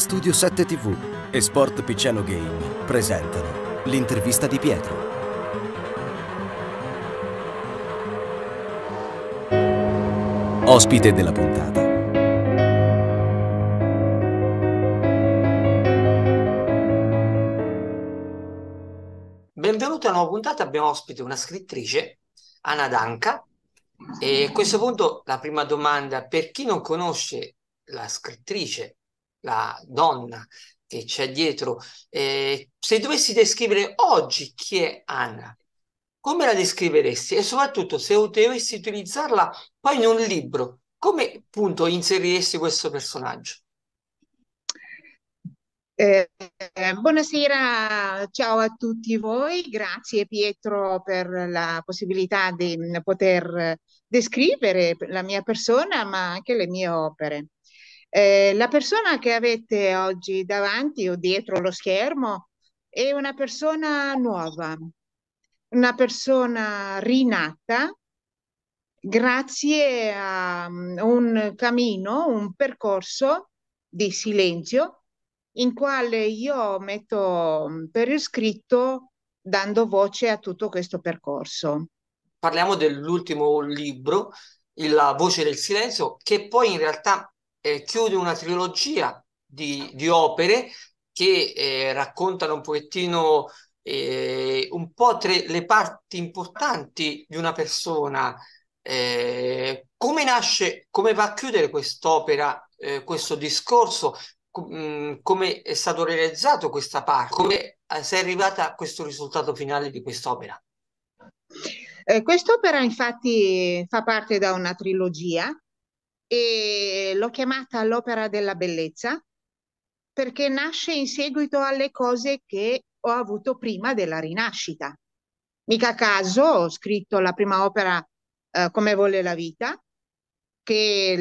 Studio 7 TV e Sport Picciano Game presentano l'intervista di Pietro. Ospite della puntata. Benvenuti a una nuova puntata, abbiamo ospite una scrittrice, Anna Danca. E a questo punto la prima domanda, per chi non conosce la scrittrice la donna che c'è dietro, eh, se dovessi descrivere oggi chi è Anna, come la descriveresti? E soprattutto se dovessi utilizzarla poi in un libro, come appunto inseriresti questo personaggio? Eh, buonasera, ciao a tutti voi, grazie Pietro per la possibilità di mm, poter descrivere la mia persona ma anche le mie opere. Eh, la persona che avete oggi davanti o dietro lo schermo è una persona nuova, una persona rinata grazie a mm, un cammino, un percorso di silenzio in quale io metto mm, per iscritto dando voce a tutto questo percorso. Parliamo dell'ultimo libro, La voce del silenzio, che poi in realtà eh, chiude una trilogia di, di opere che eh, raccontano un pochettino eh, un po' tre, le parti importanti di una persona. Eh, come nasce, come va a chiudere quest'opera, eh, questo discorso, mm, come è stato realizzato questa parte, come eh, sei arrivata a questo risultato finale di quest'opera? Eh, quest'opera infatti fa parte da una trilogia e l'ho chiamata l'opera della bellezza perché nasce in seguito alle cose che ho avuto prima della rinascita. Mica a caso ho scritto la prima opera eh, Come vuole la vita, che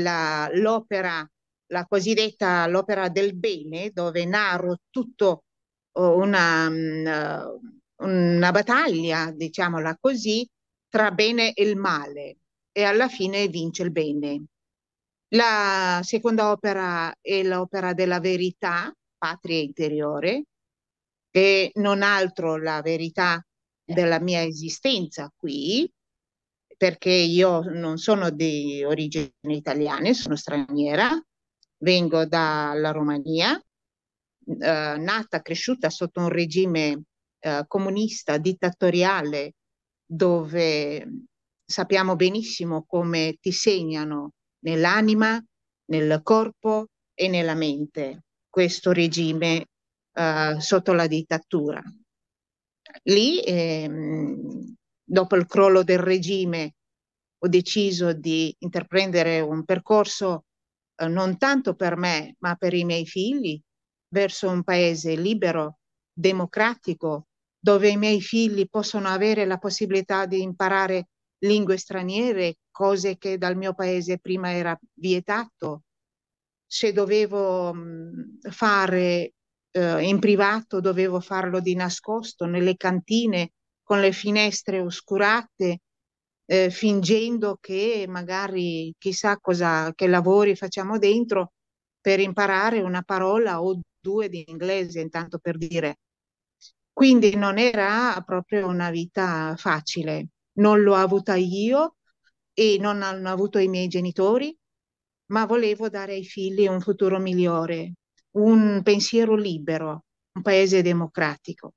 l'opera, la, la cosiddetta l'opera del bene, dove narro tutto eh, una, mm, eh, una battaglia, diciamola così, tra bene e il male e alla fine vince il bene. La seconda opera è l'opera della verità, Patria interiore, e non altro la verità della mia esistenza qui, perché io non sono di origini italiane, sono straniera, vengo dalla Romania, eh, nata, cresciuta sotto un regime eh, comunista, dittatoriale, dove sappiamo benissimo come ti segnano nell'anima, nel corpo e nella mente questo regime eh, sotto la dittatura. Lì, ehm, dopo il crollo del regime, ho deciso di intraprendere un percorso eh, non tanto per me, ma per i miei figli, verso un paese libero, democratico, dove i miei figli possono avere la possibilità di imparare lingue straniere, cose che dal mio paese prima era vietato. Se dovevo mm, fare eh, in privato, dovevo farlo di nascosto, nelle cantine, con le finestre oscurate, eh, fingendo che magari chissà cosa, che lavori facciamo dentro per imparare una parola o due di inglese, intanto per dire. Quindi non era proprio una vita facile non l'ho avuta io e non hanno avuto i miei genitori, ma volevo dare ai figli un futuro migliore, un pensiero libero, un paese democratico.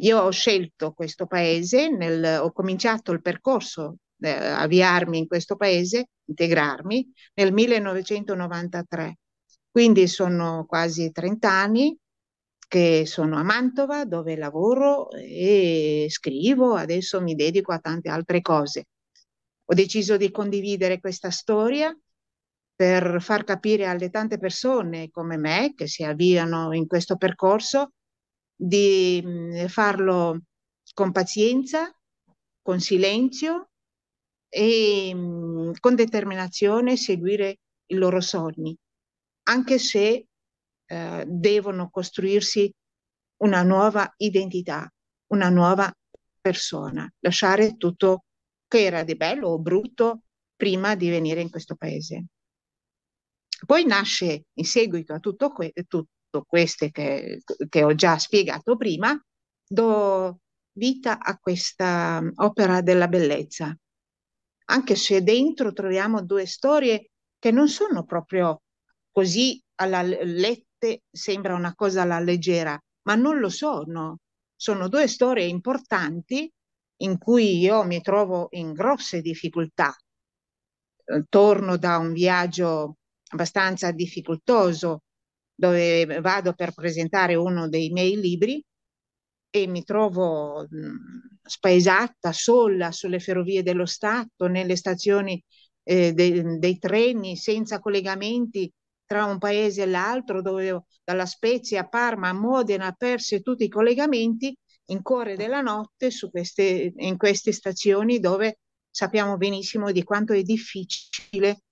Io ho scelto questo paese, nel, ho cominciato il percorso, eh, avviarmi in questo paese, integrarmi nel 1993. Quindi sono quasi 30 anni che sono a Mantova dove lavoro e scrivo, adesso mi dedico a tante altre cose. Ho deciso di condividere questa storia per far capire alle tante persone come me che si avviano in questo percorso di farlo con pazienza, con silenzio e con determinazione seguire i loro sogni, anche se eh, devono costruirsi una nuova identità, una nuova persona, lasciare tutto che era di bello o brutto prima di venire in questo paese. Poi nasce in seguito a tutto, que- tutto questo che, che, ho già spiegato prima, do vita a questa mm, opera della bellezza, anche se dentro troviamo due storie che non sono proprio così alla, let- parte sembra una cosa alla leggera, ma non lo sono. Sono due storie importanti in cui io mi trovo in grosse difficoltà. Eh, torno da un viaggio abbastanza difficoltoso dove vado per presentare uno dei miei libri e mi trovo mm, spaesata, sola sulle ferrovie dello Stato, nelle stazioni eh, de, dei treni, senza collegamenti, tra un paese e l'altro, dove dalla Spezia a Parma a Modena perse tutti i collegamenti in cuore della notte queste, in queste stazioni dove sappiamo benissimo di quanto è difficile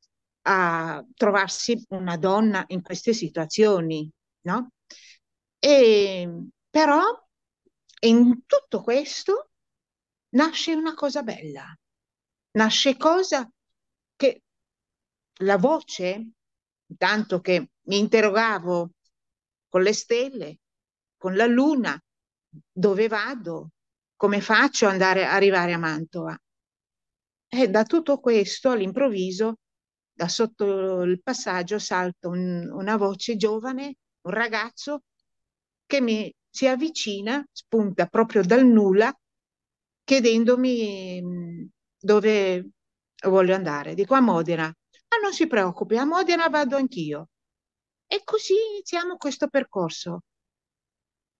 a trovarsi una donna in queste situazioni, no? E, però in tutto questo nasce una cosa bella, nasce cosa che la voce intanto che mi interrogavo con le stelle, con la luna, dove vado, come faccio ad andare, arrivare a Mantova. E da tutto questo all'improvviso, da sotto il passaggio, salta un, una voce giovane, un ragazzo, che mi si avvicina, spunta proprio dal nulla, chiedendomi mm, dove voglio andare. Dico a Modena. Ah, non si preoccupi, a Modena vado anch'io. E così iniziamo questo percorso.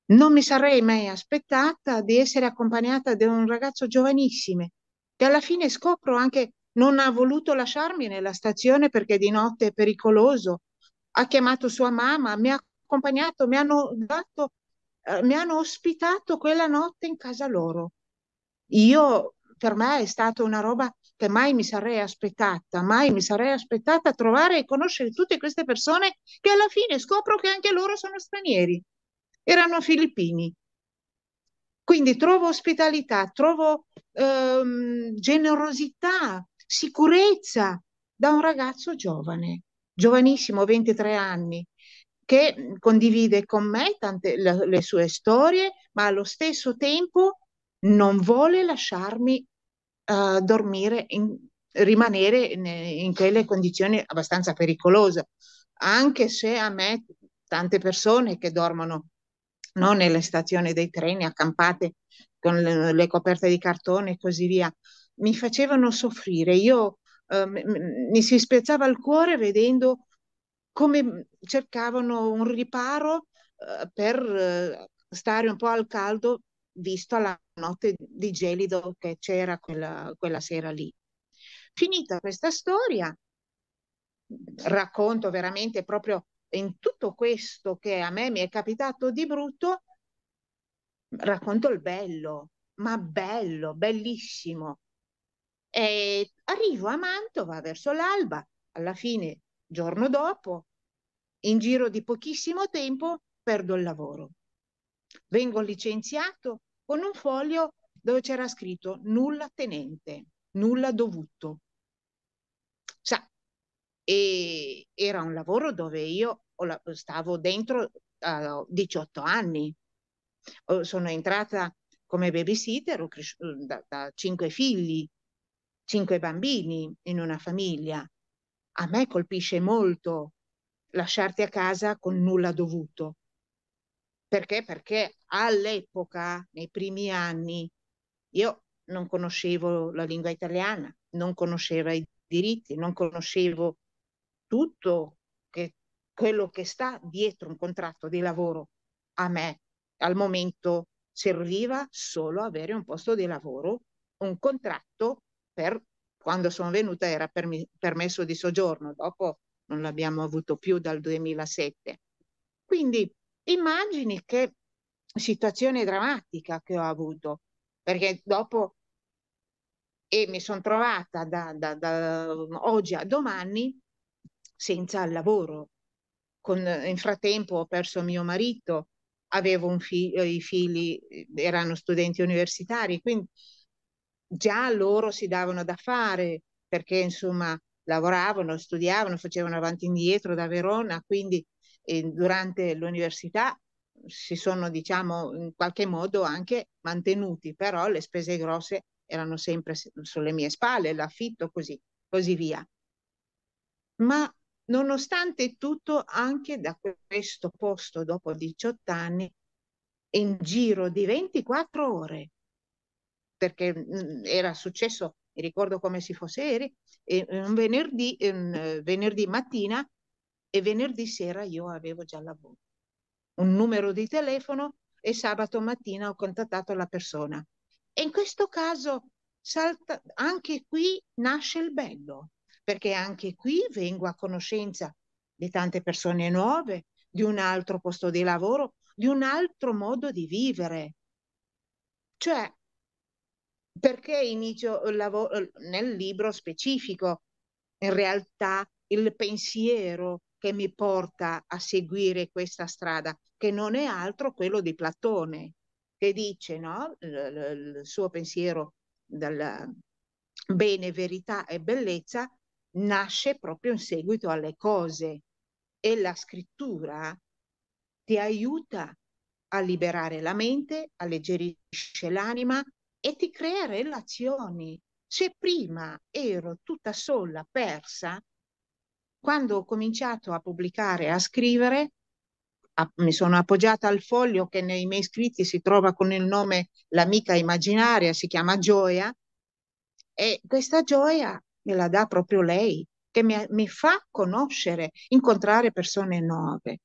Non mi sarei mai aspettata di essere accompagnata da un ragazzo giovanissimo, che alla fine scopro anche non ha voluto lasciarmi nella stazione perché di notte è pericoloso. Ha chiamato sua mamma, mi ha accompagnato, mi hanno, dato, eh, mi hanno ospitato quella notte in casa loro. Io, per me è stata una roba che mai mi sarei aspettata, mai mi sarei aspettata a trovare e conoscere tutte queste persone che alla fine scopro che anche loro sono stranieri, erano filippini. Quindi trovo ospitalità, trovo ehm, generosità, sicurezza da un ragazzo giovane, giovanissimo, 23 anni, che condivide con me tante le, le sue storie, ma allo stesso tempo non vuole lasciarmi dormire, in, rimanere in, in quelle condizioni abbastanza pericolose, anche se a me tante persone che dormono no, nelle stazioni dei treni accampate con le, le, coperte di cartone e così via, mi facevano soffrire. Io eh, mi si spezzava il cuore vedendo come cercavano un riparo eh, per eh, stare un po' al caldo visto la notte di gelido che c'era quella, quella sera lì. Finita questa storia, racconto veramente proprio in tutto questo che a me mi è capitato di brutto, racconto il bello, ma bello, bellissimo. E arrivo a Mantova verso l'alba, alla fine, giorno dopo, in giro di pochissimo tempo, perdo il lavoro. Vengo licenziato con un foglio dove c'era scritto nulla tenente, nulla dovuto. Sa, e era un lavoro dove io stavo dentro a uh, 18 anni. Sono entrata come babysitter, ho cresciuto mm, da, da 5 figli, cinque bambini in una famiglia. A me colpisce molto lasciarti a casa con nulla dovuto. Perché? Perché all'epoca, nei primi anni, io non conoscevo la lingua italiana, non conoscevo i diritti, non conoscevo tutto che, quello che sta dietro un contratto di lavoro. A me al momento serviva solo avere un posto di lavoro, un contratto per quando sono venuta era per mi, permesso di soggiorno, dopo non l'abbiamo avuto più dal 2007. Quindi Immagini che situazione drammatica che ho avuto, perché dopo e mi sono trovata da, da, da, oggi a domani senza lavoro. Con, in frattempo ho perso mio marito, avevo un figlio, i figli erano studenti universitari, quindi già loro si davano da fare perché insomma lavoravano, studiavano, facevano avanti e indietro da Verona, quindi e durante l'università si sono diciamo in qualche modo anche mantenuti però le spese grosse erano sempre sulle mie spalle l'affitto così così via ma nonostante tutto anche da questo posto dopo 18 anni in giro di 24 ore perché mm, era successo mi ricordo come si fosse ieri un venerdì un venerdì mattina e venerdì sera io avevo già lavoro. Un numero di telefono e sabato mattina ho contattato la persona. E in questo caso salta, anche qui nasce il bello, perché anche qui vengo a conoscenza di tante persone nuove, di un altro posto di lavoro, di un altro modo di vivere. Cioè, perché inizio il lavoro nel libro specifico? In realtà il pensiero che mi porta a seguire questa strada, che non è altro quello di Platone, che dice, no? il suo pensiero dal bene, verità e bellezza nasce proprio in seguito alle cose e la scrittura ti aiuta a liberare la mente, alleggerisce l'anima e ti crea relazioni. Se prima ero tutta sola, persa, quando ho cominciato a pubblicare, a scrivere, a, mi sono appoggiata al foglio che nei miei scritti si trova con il nome L'amica immaginaria, si chiama Gioia, e questa gioia me la dà proprio lei, che mi, mi fa conoscere, incontrare persone nuove.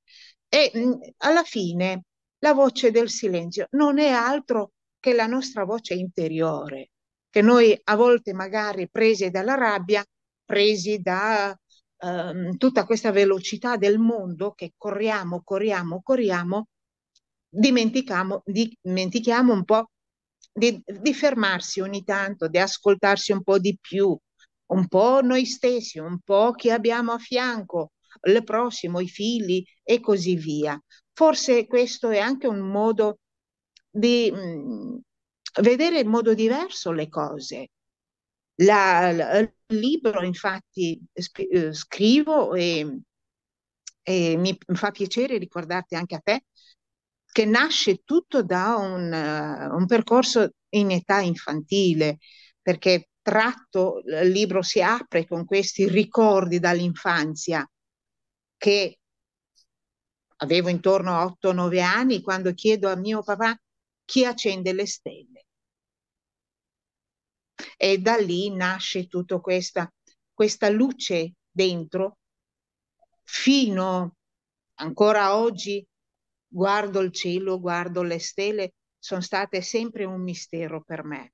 E mh, mm, alla fine la voce del silenzio non è altro che la nostra voce interiore, che noi a volte magari presi dalla rabbia, presi da ehm, tutta questa velocità del mondo che corriamo, corriamo, corriamo, dimentichiamo, dimentichiamo un po' di, di fermarsi ogni tanto, di ascoltarsi un po' di più, un po' noi stessi, un po' chi abbiamo a fianco, il prossimo, i figli e così via. Forse questo è anche un modo di mh, mm, vedere in modo diverso le cose. La, la, libro infatti eh, scrivo e, e, mi fa piacere ricordarti anche a te che nasce tutto da un, uh, un percorso in età infantile, perché tratto il libro si apre con questi ricordi dall'infanzia che avevo intorno a 8-9 anni quando chiedo a mio papà chi accende le stelle e da lì nasce tutta questa, questa luce dentro fino ancora oggi guardo il cielo, guardo le stelle, sono state sempre un mistero per me.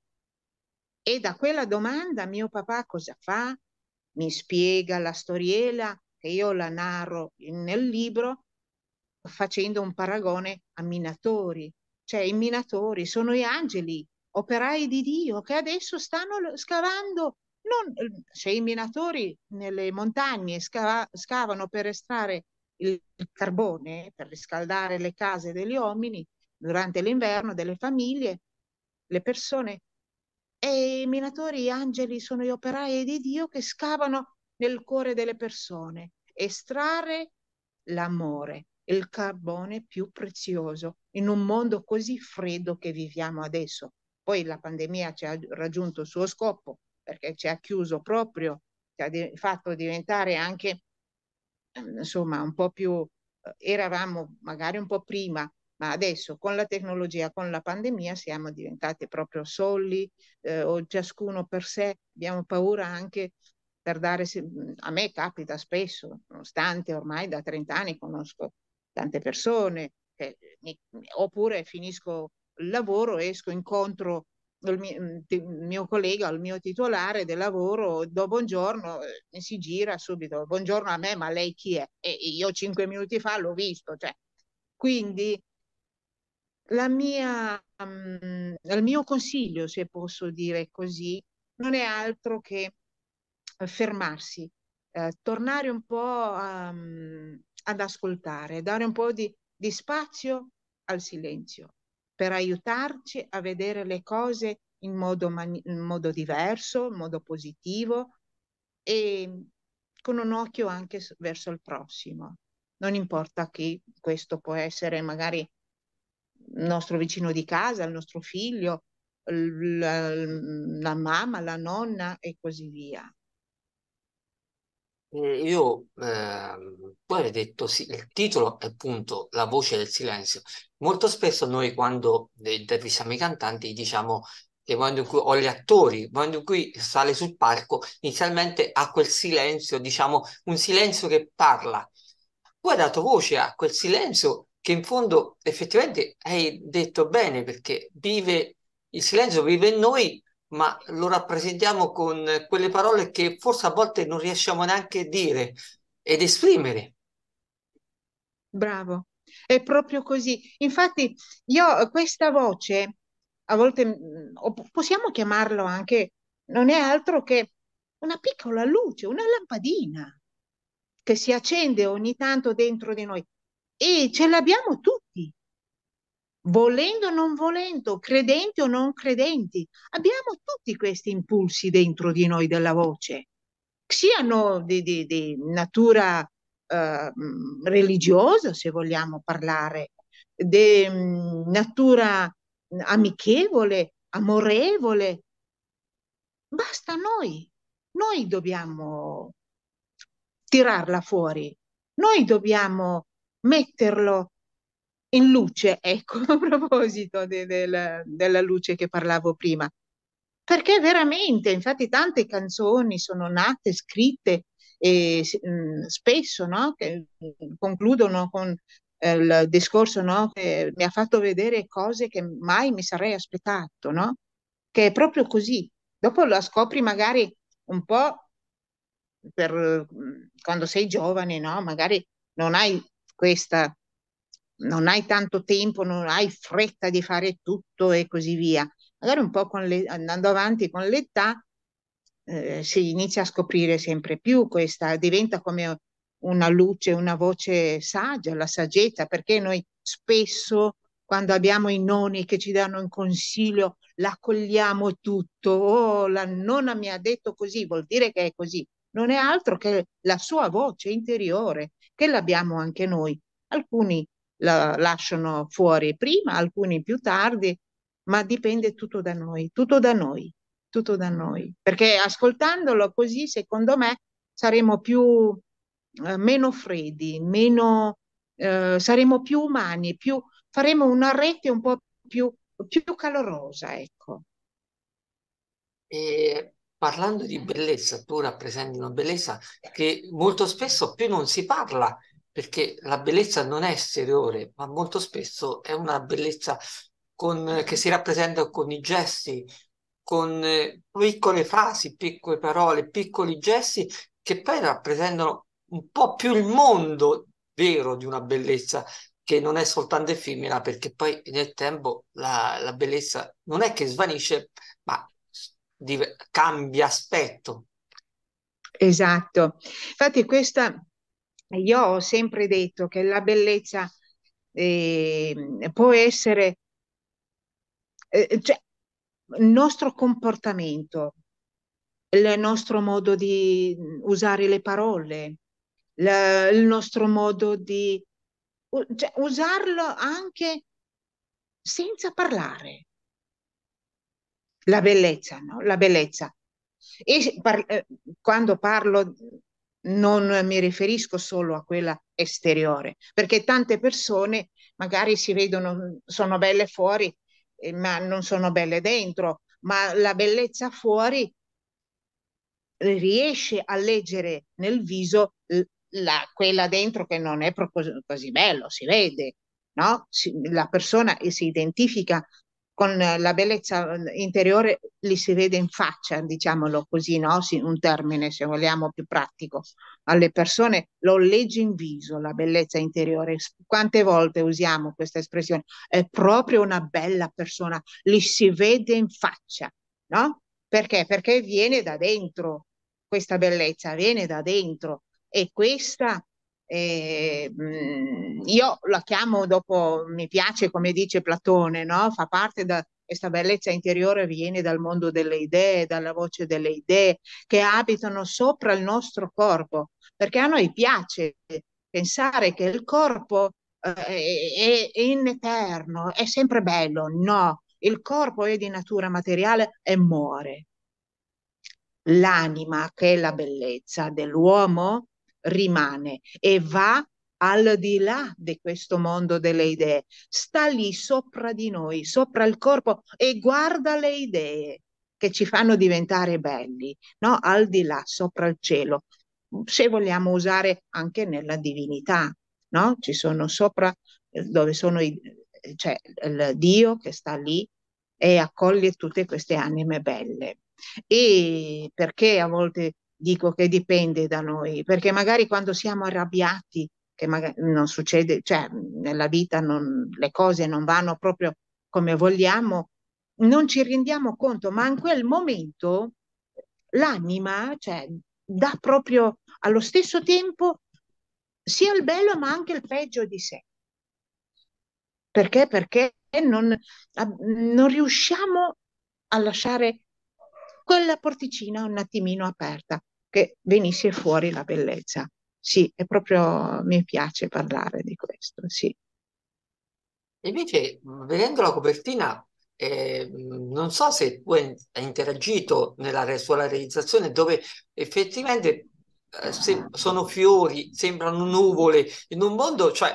E da quella domanda mio papà cosa fa? Mi spiega la storiella che io la narro nel libro facendo un paragone a minatori. Cioè i minatori sono gli angeli operai di Dio che adesso stanno scavando, non, ehm, se i minatori nelle montagne sca, scavano per estrarre il carbone, per riscaldare le case degli uomini durante l'inverno, delle famiglie, le persone, e i minatori, gli angeli sono gli operai di Dio che scavano nel cuore delle persone, estrarre l'amore, il carbone più prezioso in un mondo così freddo che viviamo adesso. Poi la pandemia ci ha raggiunto il suo scopo perché ci ha chiuso proprio, ci ha di- fatto diventare anche, ehm, insomma, un po' più, eh, eravamo magari un po' prima, ma adesso con la tecnologia, con la pandemia siamo diventati proprio soli eh, o ciascuno per sé, abbiamo paura anche per dare, a me capita spesso, nonostante ormai da 30 anni conosco tante persone, che, oppure finisco lavoro esco incontro il mio, mm, il mio, collega, il mio titolare del lavoro, do buongiorno, eh, si gira subito, buongiorno a me, ma lei chi è? E io cinque minuti fa l'ho visto. Cioè. Quindi mia, um, il mio consiglio, se posso dire così, non è altro che eh, fermarsi, eh, tornare un po' um, ad ascoltare, dare un po' di, di spazio al silenzio per aiutarci a vedere le cose in modo, mani- in modo diverso, in modo positivo e con un occhio anche verso il prossimo. Non importa chi, questo può essere magari il nostro vicino di casa, il nostro figlio, la, la mamma, la nonna e così via io ehm, poi hai detto sì, il titolo è appunto La voce del silenzio. Molto spesso noi quando intervistiamo i cantanti diciamo che quando in o gli attori, quando in cui sale sul palco, inizialmente ha quel silenzio, diciamo un silenzio che parla. Poi ha dato voce a quel silenzio che in fondo effettivamente hai detto bene perché vive il silenzio vive in noi ma lo rappresentiamo con quelle parole che forse a volte non riusciamo neanche a dire ed esprimere. Bravo, è proprio così. Infatti io questa voce, a volte mm, possiamo chiamarlo anche, non è altro che una piccola luce, una lampadina che si accende ogni tanto dentro di noi e ce l'abbiamo tutti volendo o non volendo, credenti o non credenti, abbiamo tutti questi impulsi dentro di noi della voce, siano di, di, di natura eh, mm, religiosa, se vogliamo parlare, di mm, natura mm, amichevole, amorevole. Basta noi, noi dobbiamo tirarla fuori, noi dobbiamo metterlo in luce, ecco, a proposito de, de, de, della luce che parlavo prima. Perché veramente, infatti tante canzoni sono nate, scritte e mh, mm, spesso no? che concludono con eh, il discorso no? che mi ha fatto vedere cose che mai mi sarei aspettato, no? che è proprio così. Dopo la scopri magari un po' per, mm, quando sei giovane, no? magari non hai questa non hai tanto tempo, non hai fretta di fare tutto e così via. Magari un po' le, andando avanti con l'età eh, si inizia a scoprire sempre più questa, diventa come una luce, una voce saggia, la saggezza, perché noi spesso quando abbiamo i noni che ci danno un consiglio, l'accogliamo tutto, oh, la nonna mi ha detto così, vuol dire che è così. Non è altro che la sua voce interiore, che l'abbiamo anche noi. Alcuni la lasciano fuori prima, alcuni più tardi, ma dipende tutto da noi, tutto da noi, tutto da noi. Perché ascoltandolo così, secondo me, saremo più, eh, meno freddi, meno, eh, saremo più umani, più, faremo una rete un po' più, più calorosa, ecco. E parlando di bellezza, tu rappresenti una bellezza che molto spesso più non si parla perché la bellezza non è esteriore, ma molto spesso è una bellezza con, che si rappresenta con i gesti, con eh, piccole frasi, piccole parole, piccoli gesti che poi rappresentano un po' più il mondo vero di una bellezza che non è soltanto effimera, perché poi nel tempo la, la bellezza non è che svanisce, ma cambia aspetto. Esatto, infatti questa io ho sempre detto che la bellezza eh, può essere, eh, cioè, il nostro comportamento, il nostro modo di usare le parole, la, il nostro modo di cioè, usarlo anche senza parlare. La bellezza, no? La bellezza. E par- eh, quando parlo non mi riferisco solo a quella esteriore, perché tante persone magari si vedono, sono belle fuori, eh, ma non sono belle dentro, ma la bellezza fuori riesce a leggere nel viso la, quella dentro che non è proprio così bello, si vede, no? Si, la persona si identifica con la bellezza interiore li si vede in faccia, diciamolo così, no? sì, un termine se vogliamo più pratico, alle persone lo leggi in viso la bellezza interiore. Quante volte usiamo questa espressione? È proprio una bella persona, li si vede in faccia, no? Perché? Perché viene da dentro questa bellezza, viene da dentro e questa e, mh, mhmm, io la chiamo dopo, mi piace come dice Platone, no? fa parte da questa bellezza interiore, viene dal mondo delle idee, dalla voce delle idee che abitano sopra il nostro corpo, perché a noi piace pensare che il corpo eh, è, è in eterno, è sempre bello, no, il corpo è di natura materiale e muore. L'anima, che è la bellezza dell'uomo, rimane e va al di là di questo mondo delle idee, sta lì sopra di noi, sopra il corpo e guarda le idee che ci fanno diventare belli, no? al di là, sopra il cielo, se vogliamo usare anche nella divinità, no? ci sono sopra eh, dove sono i, cioè, il Dio che sta lì e accoglie tutte queste anime belle. E perché a volte dico che dipende da noi, perché magari quando siamo arrabbiati, che magari non succede, cioè nella vita non, le cose non vanno proprio come vogliamo, non ci rendiamo conto, ma in quel momento l'anima cioè, dà proprio allo stesso tempo sia il bello ma anche il peggio di sé. Perché? Perché non, non riusciamo a lasciare quella porticina un attimino aperta, che venisse fuori la bellezza. Sì, è proprio, mi piace parlare di questo, sì. Invece, vedendo la copertina, eh, non so se tu hai interagito nella sua realizzazione, dove effettivamente eh, se, sono fiori, sembrano nuvole, in un mondo, cioè,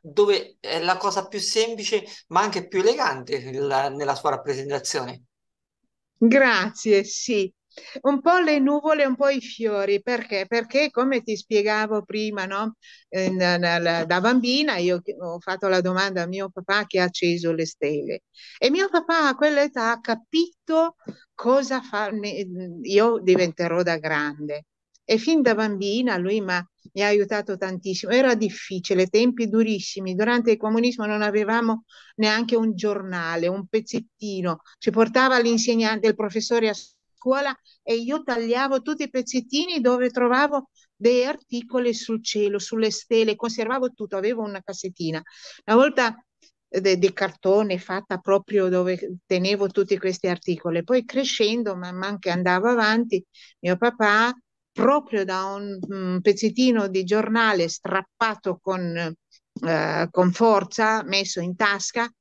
dove è la cosa più semplice, ma anche più elegante nella, nella sua rappresentazione. Grazie, sì. Un po' le nuvole, un po' i fiori, perché? Perché come ti spiegavo prima, no? Eh, da bambina io ho fatto la domanda a mio papà che ha acceso le stelle e mio papà a quell'età ha capito cosa farne, io diventerò da grande. E fin da bambina lui mi ha aiutato tantissimo. Era difficile, tempi durissimi. Durante il comunismo non avevamo neanche un giornale, un pezzettino. Ci portava l'insegnante, il professore a scuola e io tagliavo tutti i pezzettini dove trovavo dei articoli sul cielo, sulle stelle, conservavo tutto, avevo una cassettina. Una volta eh, di cartone fatta proprio dove tenevo tutti questi articoli. Poi crescendo, man mano che andavo avanti, mio papà proprio da un, mm, pezzettino di giornale strappato con, eh, con forza, messo in tasca,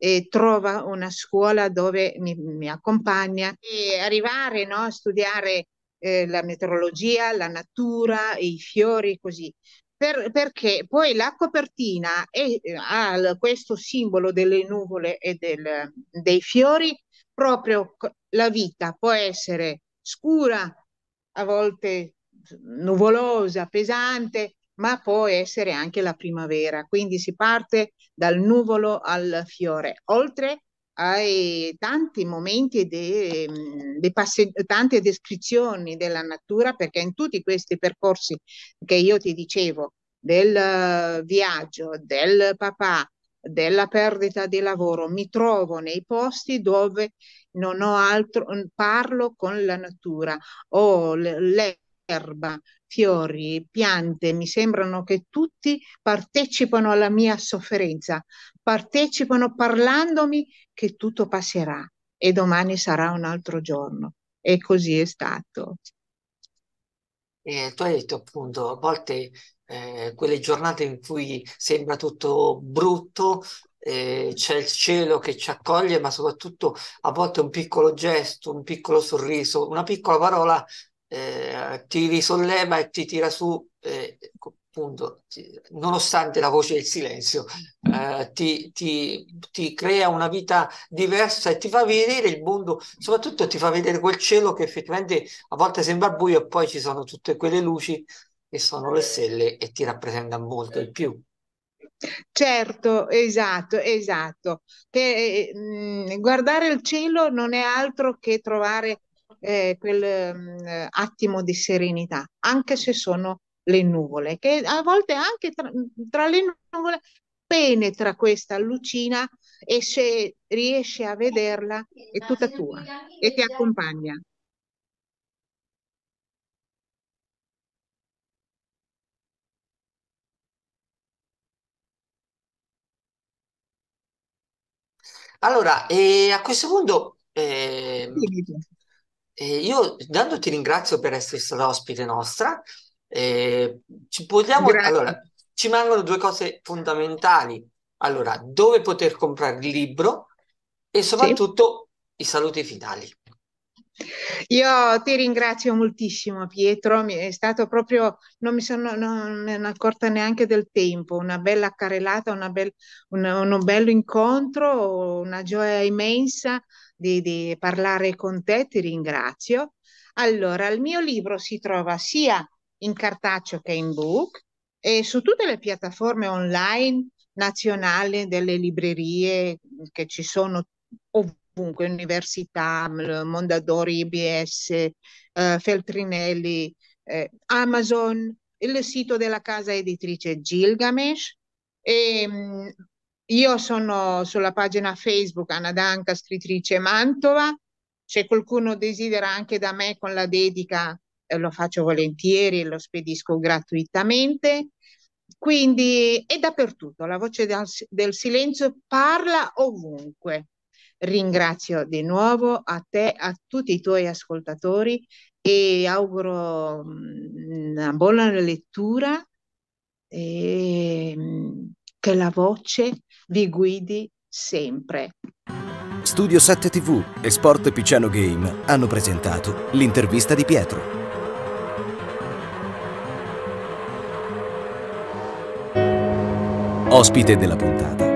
e trova una scuola dove mi, mi accompagna e arrivare no, a studiare eh, la meteorologia, la natura, i fiori, così. Per, perché poi la copertina è, ha questo simbolo delle nuvole e del, dei fiori, proprio la vita può essere scura, a volte nuvolosa, pesante, ma può essere anche la primavera. Quindi si parte dal nuvolo al fiore, oltre ai tanti momenti de, mm, de passe, tante descrizioni della natura, perché in tutti questi percorsi che io ti dicevo, del eh, viaggio, del papà, della perdita di lavoro, mi trovo nei posti dove non ho altro, parlo con la natura, ho l'erba, fiori, piante, mi sembrano che tutti partecipano alla mia sofferenza, partecipano parlandomi che tutto passerà e domani sarà un altro giorno. E così è stato. Eh, tu hai detto appunto, a volte eh, quelle giornate in cui sembra tutto brutto, eh, c'è il cielo che ci accoglie, ma soprattutto a volte un piccolo gesto, un piccolo sorriso, una piccola parola eh, ti risolleva e ti tira su, eh, appunto, ti, nonostante la voce del silenzio, eh, ti, ti, ti crea una vita diversa e ti fa vedere il mondo, soprattutto ti fa vedere quel cielo che effettivamente a volte sembra buio e poi ci sono tutte quelle luci che sono le stelle e ti rappresentano molto di più. Certo, esatto, esatto. Che, mh, eh, eh, mm, guardare il cielo non è altro che trovare eh, quel mh, mm, attimo di serenità, anche se sono le nuvole, che a volte anche tra, mm, tra le nuvole penetra questa lucina e se riesci a vederla è tutta tua e ti accompagna. Allora, eh, a questo punto, ehm, eh, io intanto ti ringrazio per essere stata ospite nostra. Eh, ci vogliamo, Grazie. ci mancano due cose fondamentali. Allora, dove poter comprare il libro e soprattutto i saluti finali. Io ti ringrazio moltissimo Pietro, mi è stato proprio, non mi sono non, non accorta neanche del tempo, una bella carrellata, una bel, una, un bello incontro, una gioia immensa di, di parlare con te, ti ringrazio. Allora, il mio libro si trova sia in cartaccio che in book e su tutte le piattaforme online nazionali delle librerie che ci sono ovunque ovunque, Università, Mondadori, IBS, eh, Feltrinelli, eh, Amazon, il sito della casa editrice Gilgamesh. E, ehm, mh, io sono sulla pagina Facebook Anna Danca, scrittrice Mantova. Se qualcuno desidera anche da me con la dedica, eh, lo faccio volentieri, e lo spedisco gratuitamente. Quindi è dappertutto, la voce del, del silenzio parla ovunque. Ringrazio di nuovo a te, a tutti i tuoi ascoltatori e auguro mm, una buona lettura e mm, che la voce vi guidi sempre. Studio 7 TV e Sport Picciano Game hanno presentato l'intervista di Pietro. Ospite della puntata